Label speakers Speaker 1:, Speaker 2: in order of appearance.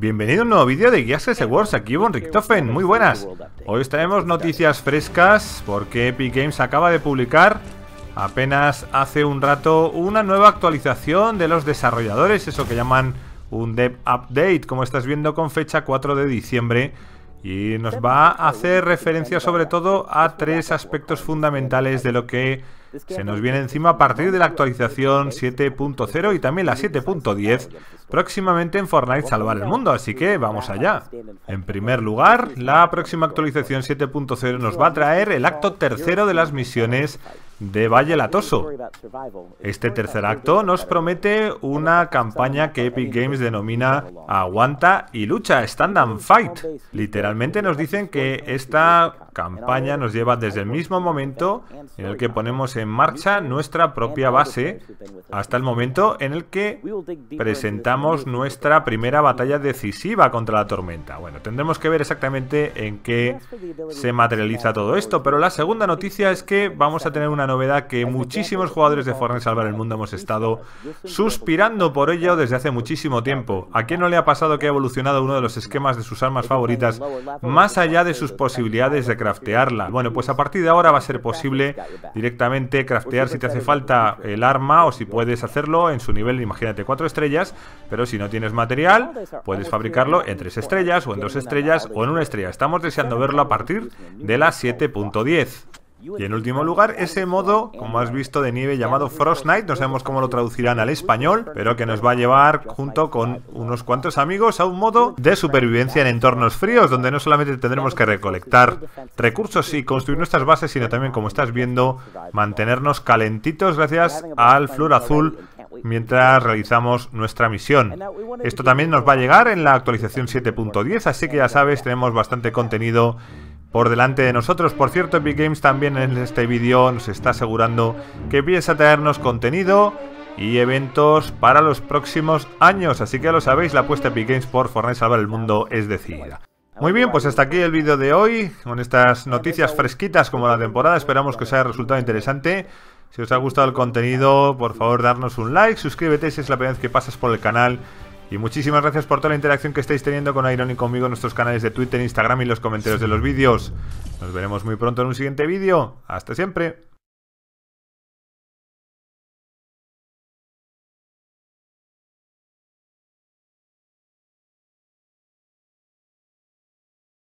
Speaker 1: Bienvenido a un nuevo vídeo de Guías S Wars, aquí Von Richtofen, muy buenas. Hoy traemos noticias frescas porque Epic Games acaba de publicar apenas hace un rato una nueva actualización de los desarrolladores, eso que llaman un Dev Update, como estás viendo con fecha 4 de diciembre y nos va a hacer referencia sobre todo a tres aspectos fundamentales de lo que se nos viene encima a este partir de la actualización 7.0 y también la 7.10 próximamente en Fortnite Salvar el Mundo, así que vamos allá. En primer lugar, la próxima actualización 7.0 nos va a traer el acto tercero de las misiones de Valle Latoso. Este tercer acto nos promete una campaña que Epic Games denomina Aguanta y lucha, Stand and Fight. Literalmente nos dicen que esta campaña nos lleva desde el mismo momento en el que ponemos en marcha nuestra propia base hasta el momento en el que presentamos nuestra primera batalla decisiva contra la tormenta. Bueno, tendremos que ver exactamente en qué se materializa todo esto, pero la segunda noticia es que vamos a tener una novedad que muchísimos jugadores de Fortnite Salvar el Mundo hemos estado suspirando por ello desde hace muchísimo tiempo. ¿A quién no le ha pasado que ha evolucionado uno de los esquemas de sus armas favoritas más allá de sus posibilidades de craftearla? Bueno, pues a partir de ahora va a ser pues posible directamente pues craftear si te hace falta el arma o si puedes hacerlo en su nivel, imagínate, cuatro estrellas, pero si no tienes material, puedes fabricarlo en tres estrellas o en dos estrellas o en una estrella. Estamos deseando verlo a partir de la 7.10. Y en último lugar, ese modo, como has visto, de nieve llamado Frost Night, no sabemos cómo lo traducirán al español, pero que nos va a llevar junto con unos cuantos amigos a un modo de supervivencia en entornos fríos, donde no solamente tendremos que recolectar recursos y construir nuestras bases, sino también, como estás viendo, mantenernos calentitos gracias al flor azul mientras realizamos nuestra misión. Esto también nos va a llegar en la actualización 7.10, así que ya sabes, tenemos bastante contenido por delante de nosotros. Por cierto, Epic Games también en este vídeo nos está asegurando que piensa traernos contenido y eventos para los próximos años. Así que ya lo sabéis, la apuesta Epic Games por Fortnite Salvar el Mundo es decidida. Muy bien, pues hasta aquí el vídeo de hoy, con estas noticias fresquitas como la temporada, esperamos que os haya resultado interesante. Si os ha gustado el contenido, por favor darnos un like, suscríbete si es la primera vez que pasas por el canal y muchísimas gracias por toda la interacción que estáis teniendo con Iron y conmigo en nuestros canales de Twitter, Instagram y los comentarios de los vídeos. Nos veremos muy pronto en un siguiente vídeo. Hasta siempre.